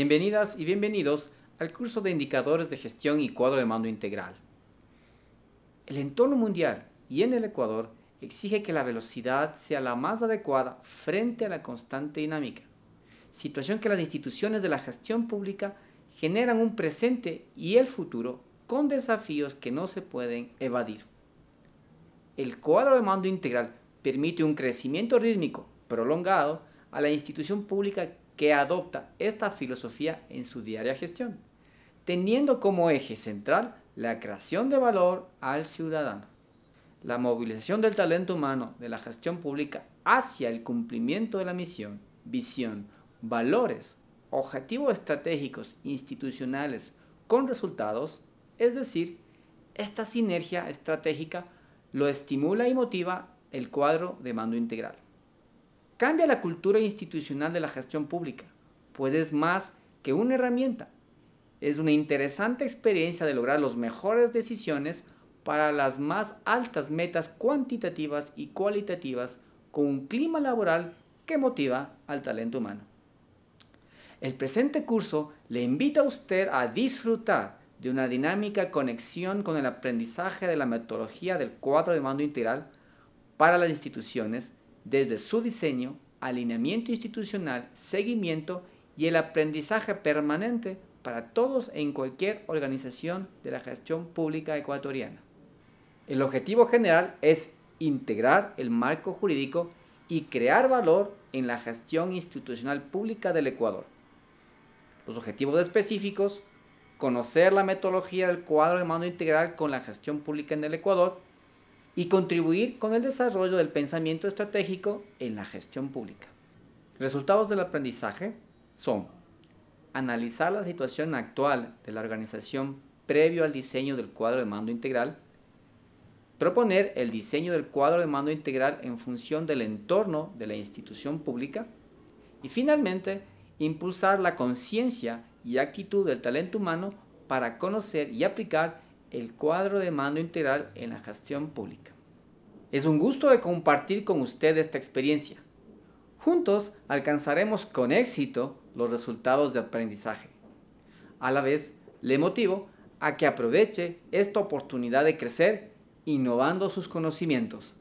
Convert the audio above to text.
Bienvenidas y bienvenidos al curso de Indicadores de Gestión y Cuadro de Mando Integral. El entorno mundial y en el Ecuador exige que la velocidad sea la más adecuada frente a la constante dinámica, situación que las instituciones de la gestión pública generan un presente y el futuro con desafíos que no se pueden evadir. El cuadro de mando integral permite un crecimiento rítmico prolongado a la institución pública que adopta esta filosofía en su diaria gestión, teniendo como eje central la creación de valor al ciudadano, la movilización del talento humano de la gestión pública hacia el cumplimiento de la misión, visión, valores, objetivos estratégicos institucionales con resultados, es decir, esta sinergia estratégica lo estimula y motiva el cuadro de mando integral. Cambia la cultura institucional de la gestión pública, pues es más que una herramienta. Es una interesante experiencia de lograr las mejores decisiones para las más altas metas cuantitativas y cualitativas con un clima laboral que motiva al talento humano. El presente curso le invita a usted a disfrutar de una dinámica conexión con el aprendizaje de la metodología del cuadro de mando integral para las instituciones desde su diseño, alineamiento institucional, seguimiento y el aprendizaje permanente para todos en cualquier organización de la gestión pública ecuatoriana. El objetivo general es integrar el marco jurídico y crear valor en la gestión institucional pública del Ecuador. Los objetivos específicos, conocer la metodología del cuadro de mano integral con la gestión pública en el Ecuador, y contribuir con el desarrollo del pensamiento estratégico en la gestión pública. Resultados del aprendizaje son analizar la situación actual de la organización previo al diseño del cuadro de mando integral, proponer el diseño del cuadro de mando integral en función del entorno de la institución pública y finalmente impulsar la conciencia y actitud del talento humano para conocer y aplicar el cuadro de mando integral en la gestión pública. Es un gusto de compartir con usted esta experiencia. Juntos alcanzaremos con éxito los resultados de aprendizaje. A la vez, le motivo a que aproveche esta oportunidad de crecer innovando sus conocimientos